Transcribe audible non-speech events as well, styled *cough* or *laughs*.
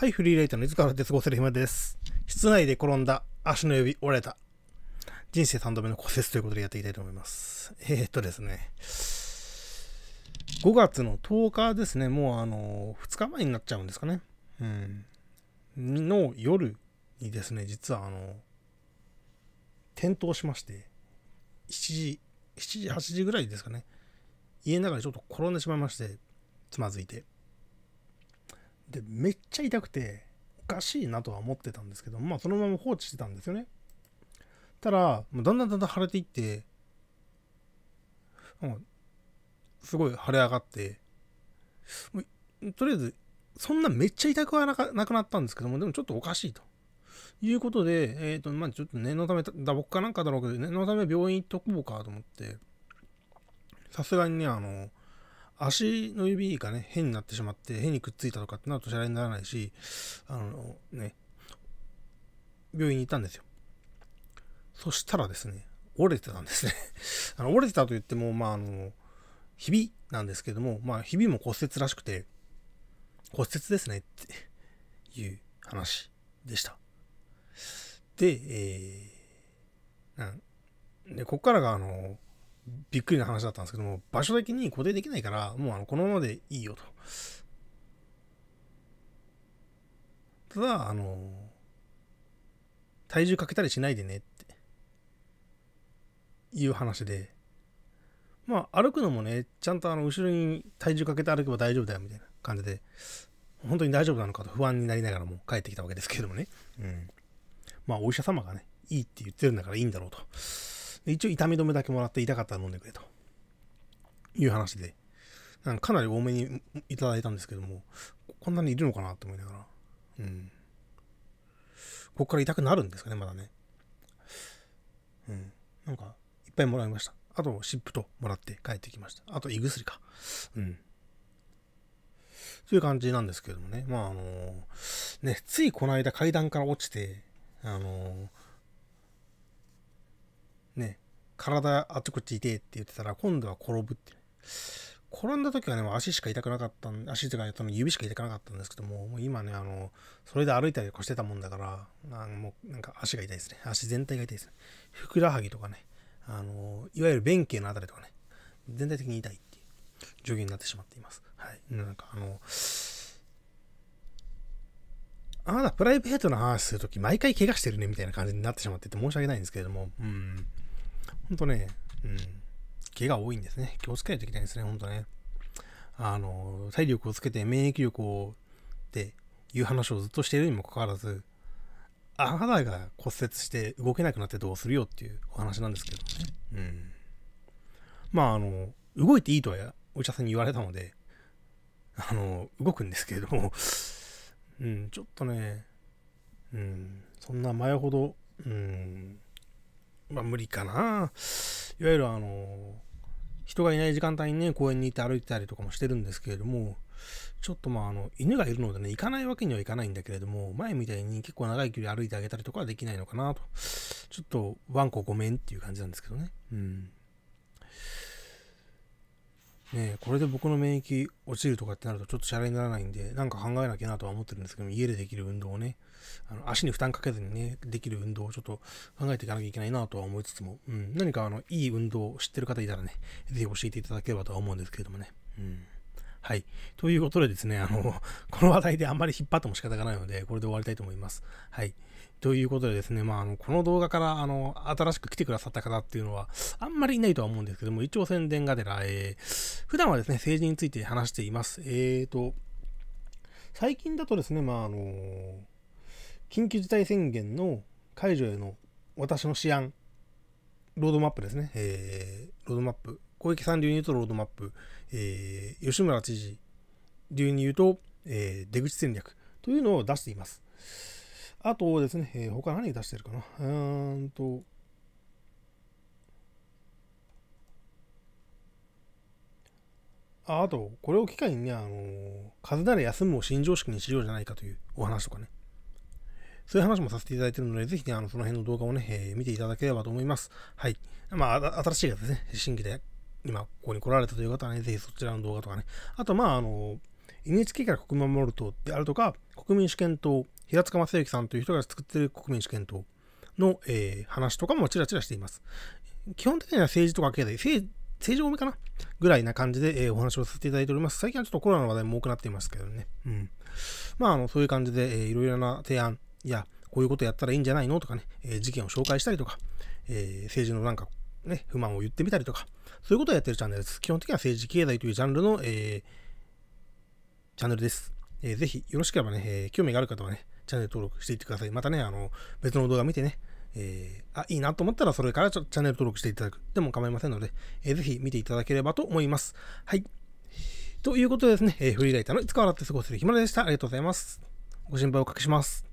はい、フリーライターの水川哲合セルヒマです。室内で転んだ、足の指折れた。人生3度目の骨折ということでやっていきたいと思います。えー、っとですね、5月の10日ですね、もうあの、2日前になっちゃうんですかね。うん。の夜にですね、実はあの、転倒しまして、7時、7時、8時ぐらいですかね。家の中でちょっと転んでしまいまして、つまずいて。でめっちゃ痛くておかしいなとは思ってたんですけどまあそのまま放置してたんですよねたうだんだんだんだん腫れていってうすごい腫れ上がってとりあえずそんなめっちゃ痛くはなくなったんですけどもでもちょっとおかしいということで、えっ、ー、と、まあちょっと念のため打撲かなんかだろうけど、念のため病院行っとこうかと思って、さすがにね、あの、足の指がね、変になってしまって、変にくっついたとかってなるとシャレにならないし、あのね、病院に行ったんですよ。そしたらですね、折れてたんですね *laughs* あの折れてたと言っても、まあ、あの、ひびなんですけども、まあ、ひびも骨折らしくて、骨折ですねっていう話でした。で、えー、なんで、こっからが、あの、びっくりな話だったんですけども、場所的に固定できないから、もうあのこのままでいいよと。ただ、あの、体重かけたりしないでねっていう話で、まあ歩くのもね、ちゃんとあの後ろに体重かけて歩けば大丈夫だよみたいな感じで、本当に大丈夫なのかと不安になりながらも帰ってきたわけですけどもね。うん。まあお医者様がね、いいって言ってるんだからいいんだろうと。一応痛み止めだけもらって痛かったら飲んでくれという話で、なんかかなり多めにいただいたんですけども、こんなにいるのかなと思いながら。うん。ここから痛くなるんですかね、まだね。うん。なんか、いっぱいもらいました。あと、湿布ともらって帰ってきました。あと、胃薬か。うん。という感じなんですけどもね。まあ、あのー、ね、ついこの間階段から落ちて、あのー、体あちこち痛えって言ってたら、今度は転ぶって。転んだ時はね、足しか痛くなかったん、足とか、その指しか痛くなかったんですけども、もう今ね、あの、それで歩いたりとかしてたもんだから、あもうなんか足が痛いですね。足全体が痛いですね。ふくらはぎとかね、あの、いわゆる弁慶のあたりとかね、全体的に痛いっていう状況になってしまっています。はい。なんかあの、あなたプライベートな話するとき、毎回怪我してるねみたいな感じになってしまってて申し訳ないんですけれども、うん。ほんとね、うん、毛が多いんですね。気をつけないといけないですね、ほんとね。あの、体力をつけて免疫力をっていう話をずっとしているにもかかわらず、あなたが骨折して動けなくなってどうするよっていうお話なんですけどね。うん。まあ、あの、動いていいとはお医者さんに言われたので、あの、動くんですけれども、うん、ちょっとね、うん、そんな前ほど、うん、まあ無理かな。いわゆるあの、人がいない時間帯にね、公園に行って歩いてたりとかもしてるんですけれども、ちょっとまああの、犬がいるのでね、行かないわけにはいかないんだけれども、前みたいに結構長い距離歩いてあげたりとかはできないのかなと。ちょっと、ワンコごめんっていう感じなんですけどね。うん。ねこれで僕の免疫落ちるとかってなるとちょっとシャレにならないんで、なんか考えなきゃなとは思ってるんですけども、家でできる運動をね、あの足に負担かけずにね、できる運動をちょっと考えていかなきゃいけないなとは思いつつも、うん、何かあの、いい運動を知ってる方いたらね、ぜひ教えていただければとは思うんですけれどもね。うんはい。ということでですね、あの、*laughs* この話題であんまり引っ張っても仕方がないので、これで終わりたいと思います。はい。ということでですね、まあ、あの、この動画から、あの、新しく来てくださった方っていうのは、あんまりいないとは思うんですけども、一応宣伝がてら、えー、普段はですね、政治について話しています。えーと、最近だとですね、まあ、あの、緊急事態宣言の解除への私の思案ロードマップですね、えー、ロードマップ、小池さん流に言うとロードマップ、えー、吉村知事流に言うと、えー、出口戦略というのを出しています。あとですね、えー、他何出してるかな。うーんと、ああと、これを機会にね、あのー、風なら休むを新常識にしようじゃないかというお話とかね。そういう話もさせていただいているので、ぜひね、あの、その辺の動画をね、えー、見ていただければと思います。はい。まあ、新しいやつですね、新規で今、ここに来られたという方はね、ぜひそちらの動画とかね。あと、まあ、あの、NHK から国民守る党であるとか、国民主権党、平塚正幸さんという人が作っている国民主権党の、えー、話とかもちらちらしています。基本的には政治とか経済、政治多めかなぐらいな感じで、えー、お話をさせていただいております。最近はちょっとコロナの話題も多くなっていますけどね。うん。まあ、あの、そういう感じで、えー、いろいろな提案、いや、こういうことやったらいいんじゃないのとかね、えー、事件を紹介したりとか、えー、政治のなんか、ね、不満を言ってみたりとか、そういうことをやってるチャンネルです。基本的には政治経済というジャンルの、えー、チャンネルです。えー、ぜひ、よろしければね、えー、興味がある方はね、チャンネル登録していってください。またね、あの、別の動画見てね、えー、あ、いいなと思ったら、それからチャンネル登録していただく。でも構いませんので、えー、ぜひ見ていただければと思います。はい。ということでですね、えー、フリーライターのいつか笑って過ごせる日まででした。ありがとうございます。ご心配をおかけします。